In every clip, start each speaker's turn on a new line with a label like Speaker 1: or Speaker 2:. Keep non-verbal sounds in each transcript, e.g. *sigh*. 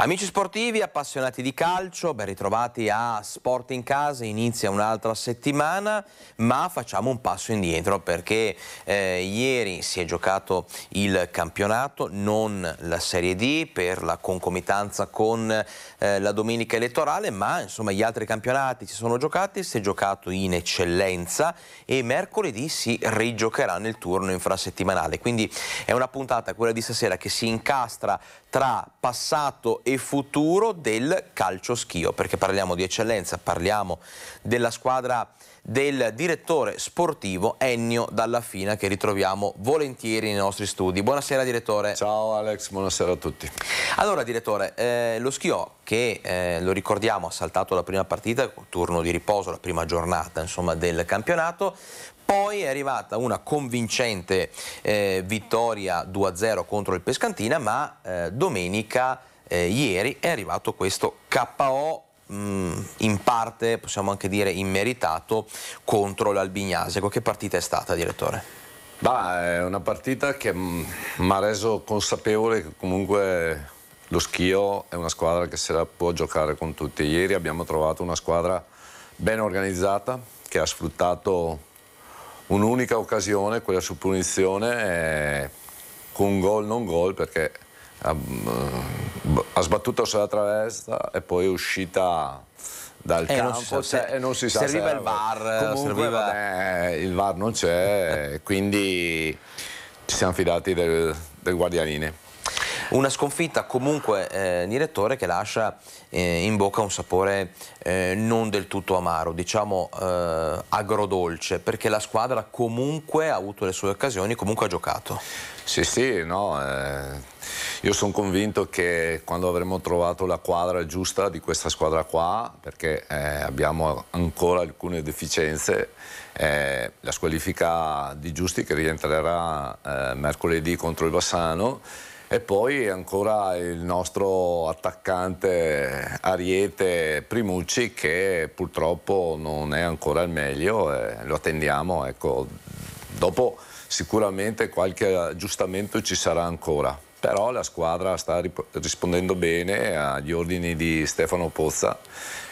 Speaker 1: Amici sportivi, appassionati di calcio, ben ritrovati a Sport in Casa, inizia un'altra settimana, ma facciamo un passo indietro perché eh, ieri si è giocato il campionato, non la Serie D per la concomitanza con eh, la domenica elettorale, ma insomma gli altri campionati si sono giocati, si è giocato in eccellenza e mercoledì si rigiocherà nel turno infrasettimanale, quindi è una puntata quella di stasera che si incastra tra passato e futuro del calcio schio, perché parliamo di eccellenza, parliamo della squadra del direttore sportivo Ennio Dalla Fina che ritroviamo volentieri nei nostri studi. Buonasera direttore. Ciao Alex, buonasera a tutti. Allora direttore, eh, lo Schio che eh, lo ricordiamo ha saltato la prima partita, turno di riposo, la prima giornata insomma, del campionato, poi è arrivata una convincente eh, vittoria 2-0 contro il Pescantina, ma eh, domenica, eh, ieri, è arrivato questo KO mh, mm, in parte, possiamo anche dire, immeritato contro l'Albignasego. Che partita
Speaker 2: è stata, direttore? Beh, è una partita che mi mm, ha reso consapevole che comunque lo Schio è una squadra che se la può giocare con tutti. Ieri abbiamo trovato una squadra ben organizzata che ha sfruttato un'unica occasione, quella su punizione, con gol non gol perché ha, eh, ha sbattuto sulla traversa e poi è uscita dal eh, campo non sa, cioè, se, eh, non si sa serviva serve. il VAR eh, Comunque, serviva... Vabbè, il VAR non c'è *laughs* quindi ci siamo fidati del, del guardianine una sconfitta comunque eh, direttore
Speaker 1: che lascia eh, in bocca un sapore eh, non del tutto amaro, diciamo eh, agrodolce, perché la squadra comunque ha avuto le sue occasioni, comunque ha giocato.
Speaker 2: Sì, sì, no, eh, io sono convinto che quando avremo trovato la quadra giusta di questa squadra qua, perché eh, abbiamo ancora alcune deficienze, eh, la squalifica di Giusti che rientrerà mercoledì contro il Bassano, e poi ancora il nostro attaccante Ariete Primucci che purtroppo non è ancora al meglio, eh, lo attendiamo. Ecco. Dopo sicuramente qualche aggiustamento ci sarà ancora, però la squadra sta rispondendo bene agli ordini di Stefano Pozza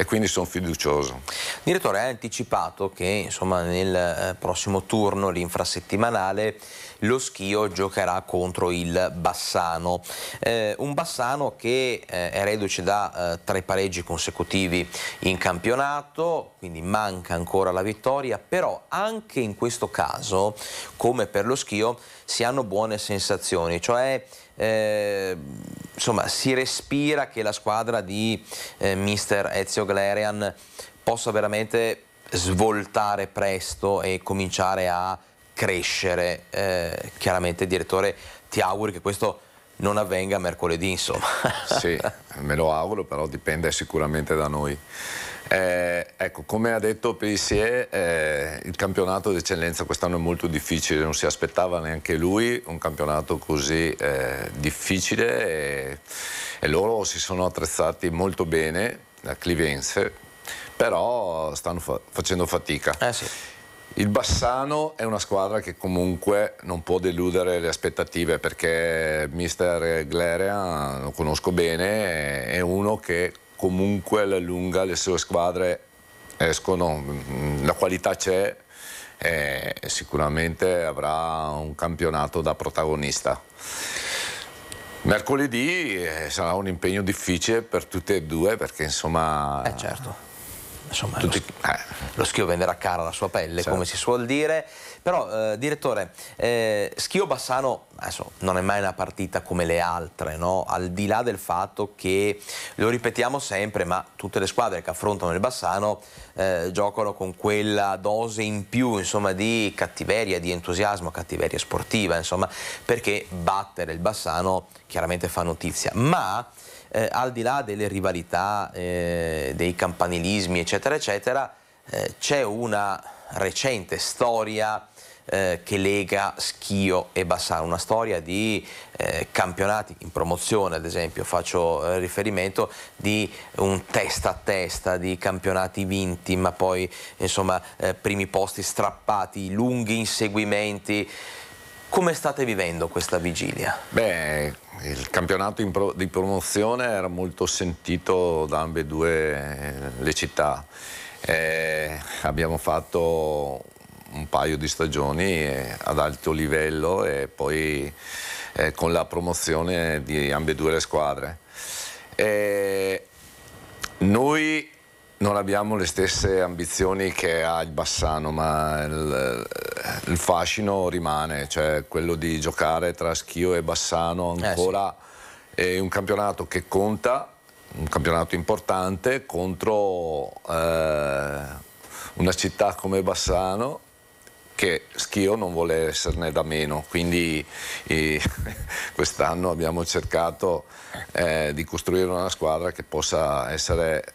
Speaker 2: e quindi sono fiducioso. Direttore, hai anticipato
Speaker 1: che insomma, nel eh, prossimo turno, l'infrasettimanale, lo Schio giocherà contro il Bassano. Eh, un Bassano che eh, è reduce da eh, tre pareggi consecutivi in campionato, quindi manca ancora la vittoria, però anche in questo caso, come per lo Schio, si hanno buone sensazioni, cioè eh, insomma, si respira che la squadra di eh, mister Ezio Galerian possa veramente svoltare presto e cominciare a crescere. Eh, chiaramente, direttore, ti auguri che questo non avvenga mercoledì, insomma. sì, *laughs* me
Speaker 2: lo auguro, però dipende sicuramente da noi. Eh, ecco, come ha detto PSE, eh, il campionato d'eccellenza quest'anno è molto difficile, non si aspettava neanche lui un campionato così eh, difficile e, e, loro si sono attrezzati molto bene, la Clivense, però stanno fa facendo fatica. Eh, sì. Il Bassano è una squadra che comunque non può deludere le aspettative perché mister Glerea, lo conosco bene, è uno che comunque alla lunga le sue squadre escono, mm, la qualità c'è e sicuramente avrà un campionato da protagonista. Mercoledì eh, sarà un impegno difficile per tutte e due perché insomma... Eh certo insomma, Tutti, eh, lo schio
Speaker 1: venderà cara la sua pelle, certo. come si suol dire. Però, eh, direttore, eh, Schio-Bassano non è mai una partita come le altre, no? al di là del fatto che, lo ripetiamo sempre, ma tutte le squadre che affrontano il Bassano eh, giocano con quella dose in più insomma, di cattiveria, di entusiasmo, cattiveria sportiva, insomma, perché battere il Bassano chiaramente fa notizia. Ma eh, al di là delle rivalità, eh, dei campanilismi, eccetera, eccetera, eh, c'è una recente storia eh, che lega Schio e Bassano, una storia di eh, campionati in promozione ad esempio, faccio eh, riferimento di un testa a testa di campionati vinti ma poi insomma eh, primi posti strappati, lunghi inseguimenti come state
Speaker 2: vivendo questa vigilia? Beh, il campionato pro di promozione era molto sentito da ambedue eh, le città. Eh, abbiamo fatto un paio di stagioni eh, ad alto livello e poi eh, con la promozione di ambedue le squadre. Eh, noi non abbiamo le stesse ambizioni che ha il Bassano, ma il, eh, il fascino rimane, cioè quello di giocare tra Schio e Bassano ancora eh sì. è un campionato che conta, un campionato importante contro eh, una città come Bassano che Schio non vuole esserne da meno, quindi *laughs* quest'anno abbiamo cercato eh, di costruire una squadra che possa essere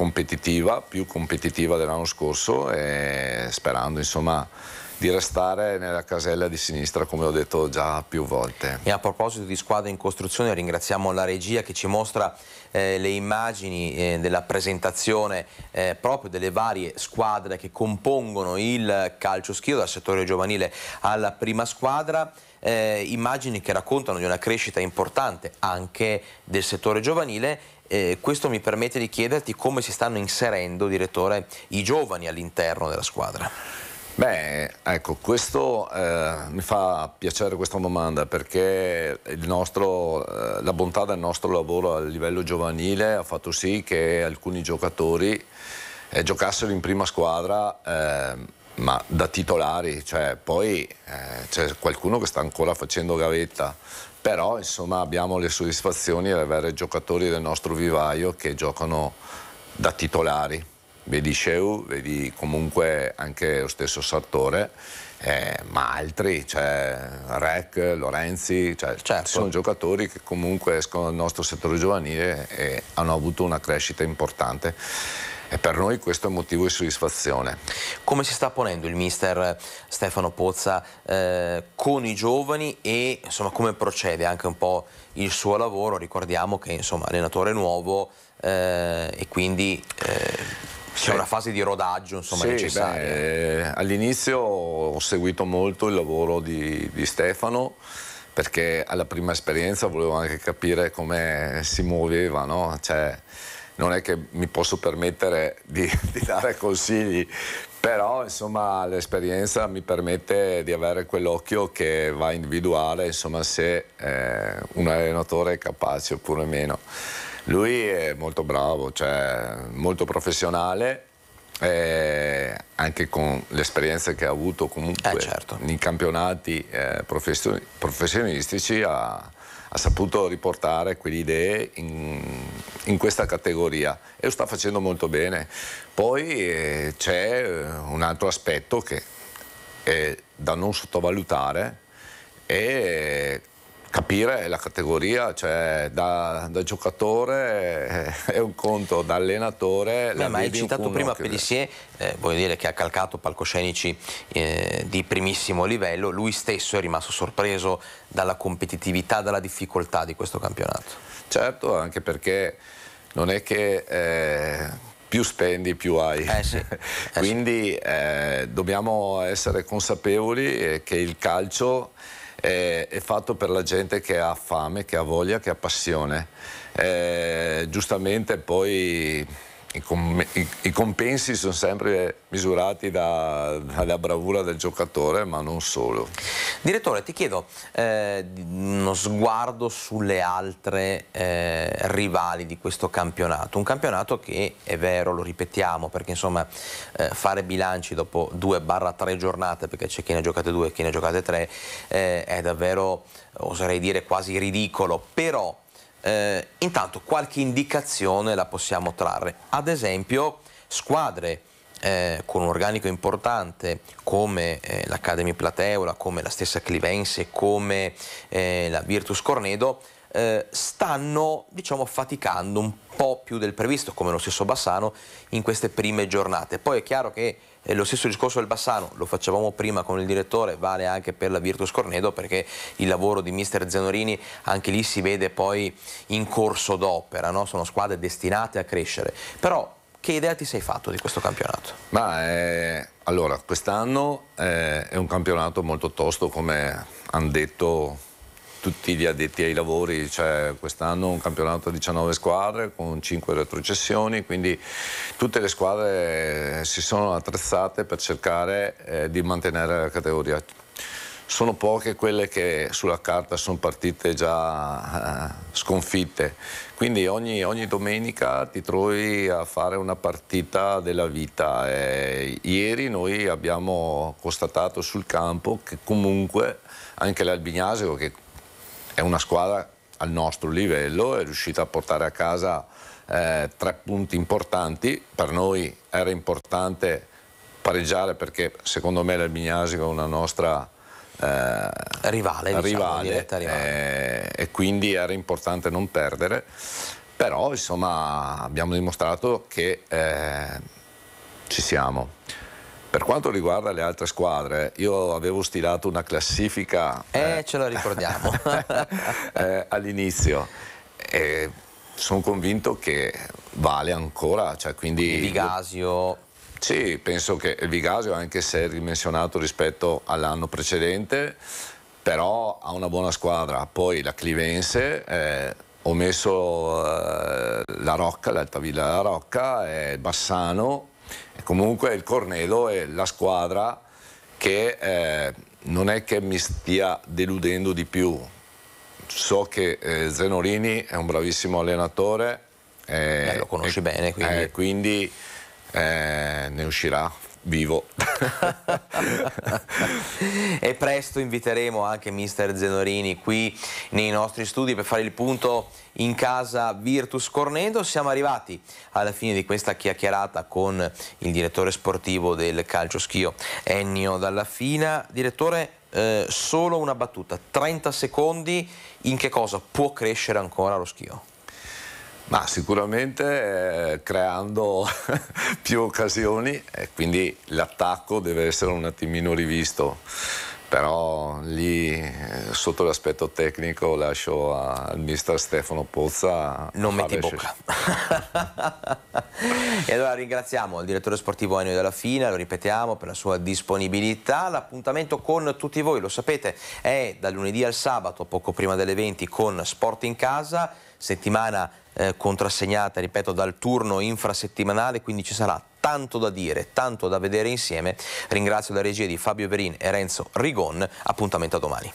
Speaker 2: competitiva, più competitiva dell'anno scorso e sperando insomma di restare nella casella di sinistra come ho detto già più volte. E a proposito di squadre in costruzione ringraziamo la regia che ci mostra eh,
Speaker 1: le immagini eh, della presentazione eh, proprio delle varie squadre che compongono il calcio schio dal settore giovanile alla prima squadra. Eh, immagini che raccontano di una crescita importante anche del settore giovanile eh, questo mi permette di chiederti come si stanno inserendo, direttore, i giovani all'interno
Speaker 2: della squadra. Beh, ecco, questo eh, mi fa piacere questa domanda perché nostro, eh, la bontà del nostro lavoro a livello giovanile ha fatto sì che alcuni giocatori eh, giocassero in prima squadra eh, ma da titolari, cioè poi eh, c'è qualcuno che sta ancora facendo gavetta però insomma, abbiamo le soddisfazioni di avere giocatori del nostro vivaio che giocano da titolari. Vedi Sheu, vedi comunque anche lo stesso Sartore, eh, ma altri, cioè Rec, Lorenzi, cioè, certo. sono giocatori che comunque escono dal nostro settore giovanile e hanno avuto una crescita importante e per noi questo è un motivo di soddisfazione.
Speaker 1: Come si sta ponendo il mister eh, Stefano Pozza eh, con i giovani e insomma, come procede anche un po' il suo lavoro? Ricordiamo che insomma allenatore nuovo
Speaker 2: eh, e quindi... Eh,
Speaker 1: c'è una fase di
Speaker 2: rodaggio insomma, sì, necessaria. Beh, all'inizio ho seguito molto il lavoro di, di Stefano, perché alla prima esperienza volevo anche capire come si muoveva, no? cioè, non è che mi posso permettere di, *laughs* di dare consigli, però insomma, l'esperienza mi permette di avere quell'occhio che va a individuare insomma, se eh, un allenatore è capace oppure meno. Lui è molto bravo, cioè, molto professionale eh, anche con l'esperienza che ha avuto comunque eh, certo. in campionati eh, profession- professionistici ha, ha saputo riportare quelle idee in, in questa categoria e lo sta facendo molto bene. Poi eh, c'è eh, un altro aspetto che è da non sottovalutare, è capire la categoria, cioè da, da giocatore eh, è un conto, da allenatore... Beh, ma hai citato prima Pellissier, eh, voglio dire che ha
Speaker 1: calcato palcoscenici eh, di primissimo livello, lui stesso è rimasto sorpreso
Speaker 2: dalla competitività, dalla difficoltà di questo campionato. Certo, anche perché non è che... Eh, più spendi più hai. Eh sì, *laughs* eh, Quindi eh, dobbiamo essere consapevoli che il calcio eh, è fatto per la gente che ha fame, che ha voglia, che ha passione. Eh, giustamente poi i, com- i-, i, compensi sono sempre misurati da- dalla bravura del giocatore, ma non solo. Direttore, ti chiedo
Speaker 1: eh, uno sguardo sulle altre eh, rivali di questo campionato. Un campionato che è vero, lo ripetiamo, perché insomma eh, fare bilanci dopo 2 tre giornate, perché c'è chi ne ha giocate due e chi ne ha giocate 3, eh, è davvero, oserei dire, quasi ridicolo. Però eh, intanto qualche indicazione la possiamo trarre. Ad esempio squadre eh, con un organico importante come eh, l'Academy Plateola, come la stessa Clivense, come eh, la Virtus Cornedo, eh, stanno diciamo, faticando un po' più del previsto, come lo stesso Bassano, in queste prime giornate. Poi è chiaro che e lo stesso discorso del Bassano, lo facevamo prima con il direttore, vale anche per la Virtus Cornedo perché il lavoro di mister Zanorini anche lì si vede poi in corso d'opera, no? sono squadre destinate a crescere. Però che idea ti sei fatto di questo campionato?
Speaker 2: Ma eh, allora, quest'anno eh, è un campionato molto tosto come hanno detto tutti gli addetti ai lavori, c'è cioè quest'anno un campionato a 19 squadre con 5 retrocessioni, quindi tutte le squadre eh, si sono attrezzate per cercare eh, di mantenere la categoria. Sono poche quelle che sulla carta sono partite già eh, sconfitte, quindi ogni, ogni, domenica ti trovi a fare una partita della vita. E eh, ieri noi abbiamo constatato sul campo che comunque anche l'Albignasio che è una squadra al nostro livello, è riuscita a portare a casa eh, tre punti importanti, per noi era importante pareggiare perché secondo me l'Albignasico è una nostra eh, rivale, diciamo, rivale, diciamo, rivale. Eh, e quindi era importante non perdere, però insomma abbiamo dimostrato che eh, ci siamo. Per quanto riguarda le altre squadre, io avevo stilato una classifica... Eh, eh ce la ricordiamo. *laughs* eh, all'inizio. E sono convinto che vale ancora, cioè quindi... Il Vigasio... Sì, penso che il Vigasio, anche se è ridimensionato rispetto all'anno precedente, però ha una buona squadra. Poi la Clivense... Eh, ho messo eh, la Rocca, l'Altavilla della Rocca, eh, Bassano e comunque il Cornedo è la squadra che eh, non è che mi stia deludendo di più. So che eh, Zenorini è un bravissimo allenatore. Eh, lo conosci bene, quindi, eh, quindi eh, ne uscirà vivo.
Speaker 1: *laughs* e presto inviteremo anche mister Zenorini qui nei nostri studi per fare il punto in casa Virtus Cornedo. Siamo arrivati alla fine di questa chiacchierata con il direttore sportivo del calcio schio Ennio Dallafina. Direttore, eh, solo una battuta, 30
Speaker 2: secondi, in che cosa può crescere ancora lo schio? Ma sicuramente eh, creando *laughs* più occasioni e quindi l'attacco deve essere un attimino rivisto, però lì eh, sotto l'aspetto tecnico lascio a, al mister Stefano Pozza. Non metti bocca. *laughs*
Speaker 1: e allora ringraziamo il direttore sportivo Ennio Della Fina, lo ripetiamo, per la sua disponibilità. L'appuntamento con tutti voi, lo sapete, è da lunedì al sabato, poco prima delle 20, con Sport in Casa settimana eh, contrassegnata, ripeto, dal turno infrasettimanale, quindi ci sarà tanto da dire, tanto da vedere insieme. Ringrazio la regia di Fabio Perin e Renzo Rigon, appuntamento a domani.